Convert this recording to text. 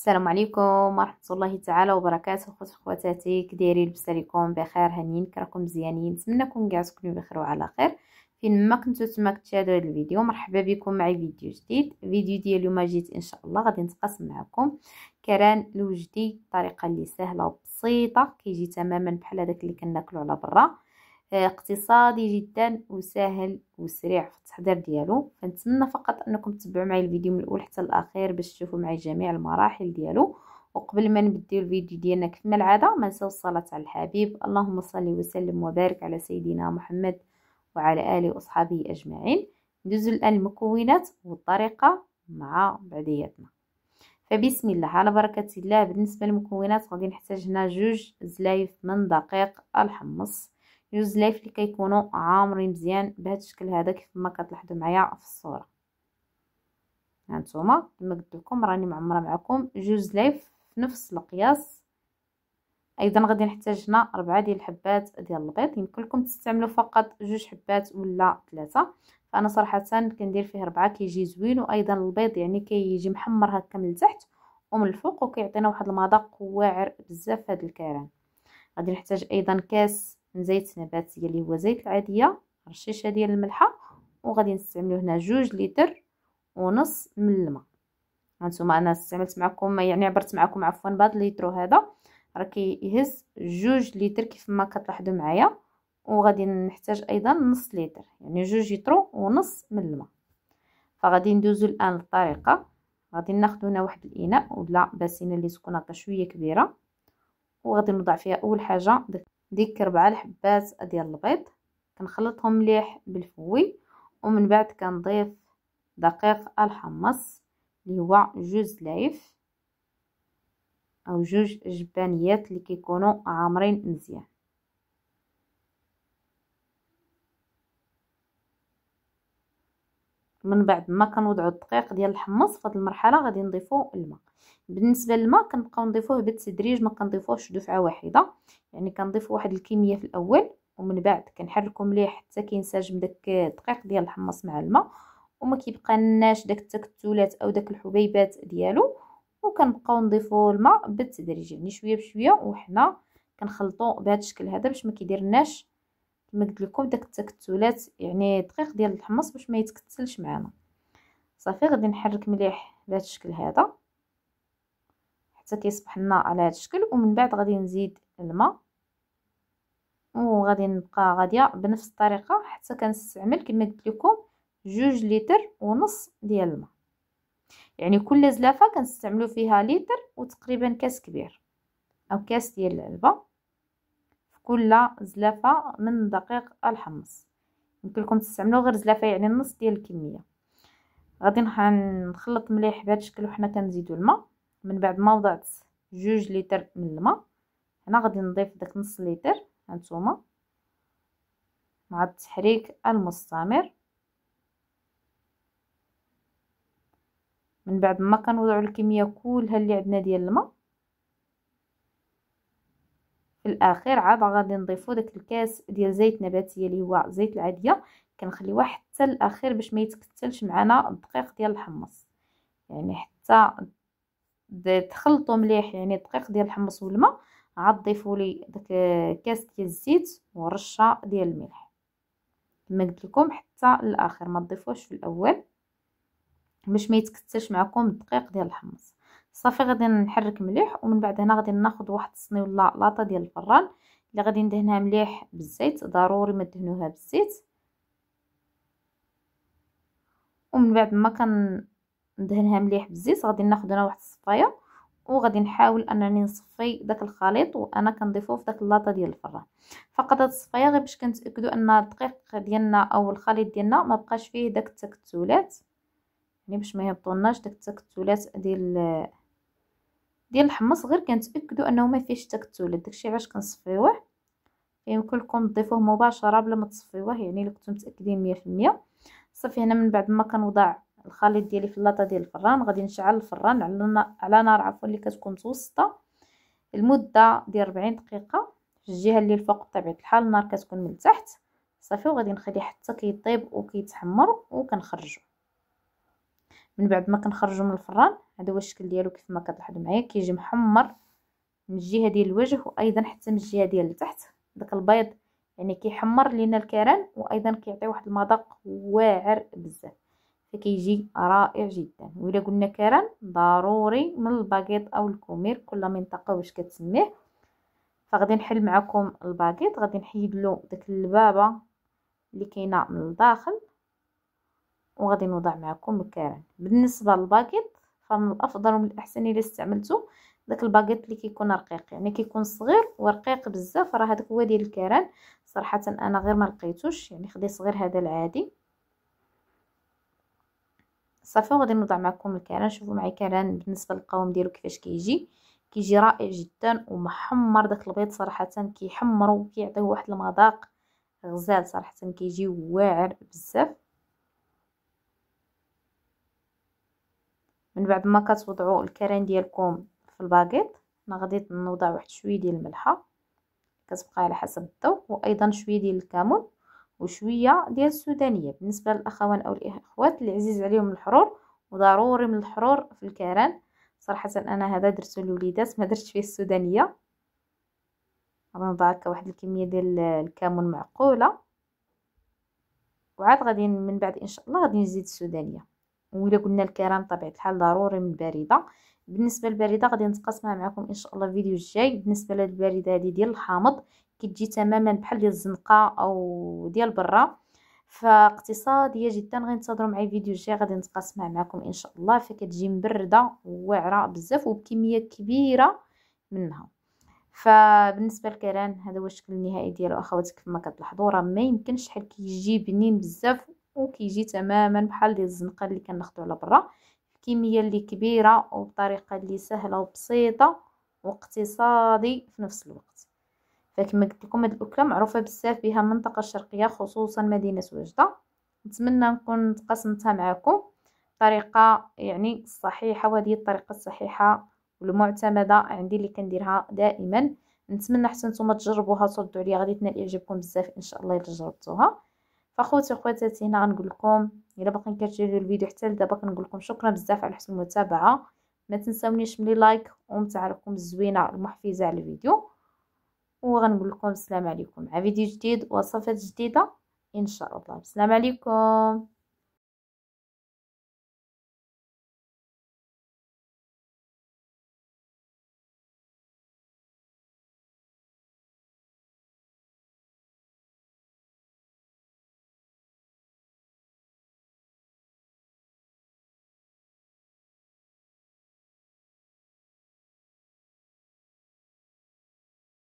السلام عليكم ورحمة الله تعالى وبركاته خوت خواتاتي كديرين لاباس عليكم بخير هانيين كراكم مزيانين نتمنىكم كاع تكونوا بخير وعلى خير فين ما كنتو تما كتشاهدوا هذا الفيديو مرحبا بكم معي فيديو جديد فيديو ديال اليوم جيت ان شاء الله غادي نتقاسم معكم كران لوجدي بطريقه اللي سهله وبسيطه كيجي تماما بحال هذاك اللي كناكلو على برا اقتصادي جدا وسهل وسريع في التحضير ديالو فنتمنى فقط انكم تتبعوا معايا الفيديو من الاول حتى الاخير باش تشوفوا معايا جميع المراحل ديالو وقبل ما نبدا الفيديو ديالنا كما العاده ما نساو الصلاه على الحبيب اللهم صل وسلم وبارك على سيدنا محمد وعلى اله واصحابه اجمعين ندوزو الان المكونات والطريقه مع بعضياتنا فبسم الله على بركه الله بالنسبه للمكونات غادي نحتاج هنا جوج زلايف من دقيق الحمص يوز لايف اللي كيكونوا عامرين مزيان بهذا الشكل هذا كيف ما كتلاحظوا معايا في الصوره هانتوما كما قلت لكم راني معمره معكم جوج لايف في نفس القياس ايضا غادي نحتاج هنا ربعه ديال الحبات ديال البيض يمكن لكم تستعملوا فقط جوج حبات ولا ثلاثه فانا صراحه كندير فيه ربعه كيجي زوين وايضا البيض يعني كيجي كي محمر هكا من التحت ومن الفوق وكيعطينا واحد المذاق واعر بزاف هذا الكران غادي نحتاج ايضا كاس من زيت نباتي اللي هو زيت العاديه رشيشه ديال الملحه وغادي نستعملو هنا جوج لتر ونص من الماء هانتوما انا استعملت معكم يعني عبرت معكم عفوا بهذا ليترو هذا راه كيهز جوج لتر كيف ما كتلاحظوا معايا وغادي نحتاج ايضا نص لتر يعني جوج لتر ونص من الماء فغادي ندوزو الان للطريقه غادي ناخذ هنا واحد الاناء ولا باسينه اللي تكون هكا شويه كبيره وغادي نوضع فيها اول حاجه داك ديك ربعة الحبات ديال البيض كنخلطهم مليح بالفوي ومن بعد كنضيف دقيق الحمص اللي هو جوج لايف او جوج جبانيات اللي كيكونوا عامرين مزيان من بعد ما كنوضعوا الدقيق ديال الحمص في المرحله غادي نضيفوا الماء بالنسبه للماء كنبقاو نضيفوه بالتدريج ما كنضيفوهش دفعه واحده يعني كنضيفوا واحد الكميه في الاول ومن بعد كنحركوا مليح حتى كينسجم داك الدقيق ديال الحمص مع الماء وما كيبقى لناش داك التكتلات او داك الحبيبات ديالو وكنبقاو نضيفوا الماء بالتدريج يعني شويه بشويه وحنا كنخلطوا بهذا الشكل هذا باش ما كيدير لناش كما قلت لكم داك التكتلات يعني دقيق ديال الحمص باش ما يتكتلش معنا صافي غادي نحرك مليح بهذا الشكل هذا حتى كيصبح لنا على هذا الشكل ومن بعد غادي نزيد الماء وغادي نبقى غاديه بنفس الطريقه حتى كنستعمل كما قلت لكم جوج لتر ونص ديال الماء يعني كل زلافه كنستعملو فيها لتر وتقريبا كاس كبير او كاس ديال العلبه كل زلافه من دقيق الحمص يمكن لكم تستعملوا غير زلافه يعني النص ديال الكميه غادي نخلط مليح بهذا الشكل وحنا كنزيدوا الماء من بعد ما وضعت جوج لتر من الماء هنا غادي نضيف داك نص لتر هانتوما مع التحريك المستمر من بعد ما كنوضعوا الكميه كلها اللي عندنا ديال الماء الاخير عاد غادي نضيفو داك الكاس ديال زيت نباتيه اللي هو زيت العاديه كنخليوه حتى الاخير باش ما يتكتلش معنا الدقيق ديال الحمص يعني حتى تخلطوا مليح يعني الدقيق ديال الحمص والماء عاد ضيفوا لي داك كاس ديال الزيت ورشه ديال الملح كما قلت لكم حتى الاخير ما تضيفوش في الاول باش ما يتكتلش معكم الدقيق ديال الحمص صافي غادي نحرك مليح ومن بعد هنا غادي ناخذ واحد الصني ولا لاطه ديال الفران اللي غادي ندهنها مليح بالزيت ضروري ما تدهنوها بالزيت ومن بعد ما كندهنها مليح بالزيت غادي ناخذ هنا واحد الصفايه وغادي نحاول انني نصفي داك الخليط وانا كنضيفو في داك اللاطه ديال الفران فقط هاد الصفايه غير باش كنتاكدوا ان الدقيق ديالنا او الخليط ديالنا ما بقاش فيه داك التكتلات يعني باش ما يهبطوناش داك التكتلات ديال ديال الحمص غير كنتاكدوا انه ما فيهش التكتلات داكشي علاش كنصفيوه يمكن يعني لكم تضيفوه مباشره بلا ما تصفيوه يعني لو كنتو متاكدين 100% صافي هنا من بعد ما كنوضع الخليط ديالي في اللاطه ديال الفران غادي نشعل الفران على على نار عفوا اللي كتكون متوسطه المده ديال 40 دقيقه في الجهه اللي الفوق بطبيعه الحال النار كتكون من تحت صافي وغادي نخليه حتى كيطيب وكيتحمر وكنخرجو من بعد ما كنخرجوا من الفران هذا هو الشكل ديالو كيف ما كتلاحظوا معايا كيجي محمر من الجهه ديال الوجه وايضا حتى من الجهه ديال التحت داك البيض يعني كيحمر لينا الكران وايضا كيعطي واحد المذاق واعر بزاف فكيجي رائع جدا وإلا قلنا كران ضروري من الباكيط او الكومير كل منطقه واش كتسميه فغادي نحل معكم الباكيط غادي نحيد له داك اللبابه اللي كاينه من الداخل وغادي نوضع معكم الكران بالنسبه للباكيط فمن الافضل ومن الاحسن الا استعملتو داك الباكيط اللي كيكون رقيق يعني كيكون صغير ورقيق بزاف راه هذاك هو ديال الكران صراحه انا غير ما لقيتوش يعني خديت صغير هذا العادي صافي وغادي نوضع معكم الكران شوفوا معايا الكران بالنسبه للقوام ديالو كيفاش كيجي كيجي رائع جدا ومحمر داك البيض صراحه كيحمر وكيعطيه واحد المذاق غزال صراحه كيجي واعر بزاف من بعد ما كتوضعوا الكرين ديالكم في الباكيط انا غادي نوضع واحد شويه ديال الملحه كتبقى على حسب الذوق وايضا شويه ديال الكمون وشويه ديال السودانيه بالنسبه للاخوان او الاخوات اللي عزيز عليهم الحرور وضروري من الحرور في الكرين صراحه انا هذا درتو للوليدات ما درتش فيه السودانيه غادي نضع هكا واحد الكميه ديال الكمون معقوله وعاد غادي من بعد ان شاء الله غادي نزيد السودانيه ولا قلنا الكرام طبيعه الحال ضروري من البارده بالنسبه للبريدة غادي نتقاسمها معكم ان شاء الله الفيديو الجاي بالنسبه للبريدة هذه دي ديال الحامض كتجي تماما بحال ديال الزنقه او ديال برا فاقتصاديه جدا غنتظروا معايا الفيديو الجاي غادي نتقاسمها معكم ان شاء الله فكتجي مبرده وواعره بزاف وبكميه كبيره منها فبالنسبه للكران هذا هو الشكل النهائي ديالو اخواتك كما كتلاحظوا راه ما يمكنش حيت كيجي بنين بزاف وكيجي تماما بحال ديال الزنقه اللي كناخذوا على برا الكميه اللي كبيره وبطريقه اللي سهله وبسيطه واقتصادي في نفس الوقت فكما قلت لكم هذه الاكله معروفه بزاف بها المنطقه الشرقيه خصوصا مدينه وجده نتمنى نكون تقاسمتها معكم بطريقه يعني صحيحه وهذه الطريقه الصحيحه والمعتمده عندي اللي كنديرها دائما نتمنى حتى نتوما تجربوها تردوا عليا غادي تنال اعجابكم بزاف ان شاء الله الا جربتوها اخوتي وخواتاتي هنا غنقول لكم الا باقيين كتشاهدوا الفيديو حتى لدابا كنقول لكم شكرا بزاف على حسن المتابعه ما تنساونيش ملي لايك ومتعليقكم الزوينه المحفزه على الفيديو وغنقول لكم السلام عليكم مع فيديو جديد وصفات جديده ان شاء الله السلام عليكم